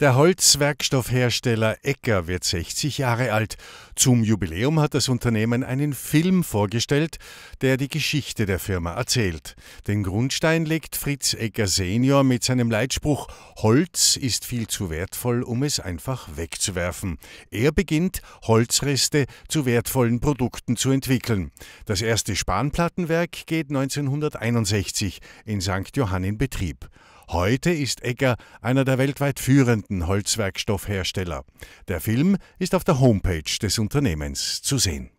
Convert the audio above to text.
Der Holzwerkstoffhersteller Ecker wird 60 Jahre alt. Zum Jubiläum hat das Unternehmen einen Film vorgestellt, der die Geschichte der Firma erzählt. Den Grundstein legt Fritz Ecker Senior mit seinem Leitspruch Holz ist viel zu wertvoll, um es einfach wegzuwerfen. Er beginnt, Holzreste zu wertvollen Produkten zu entwickeln. Das erste Spanplattenwerk geht 1961 in St. Johann in Betrieb. Heute ist Egger einer der weltweit führenden Holzwerkstoffhersteller. Der Film ist auf der Homepage des Unternehmens zu sehen.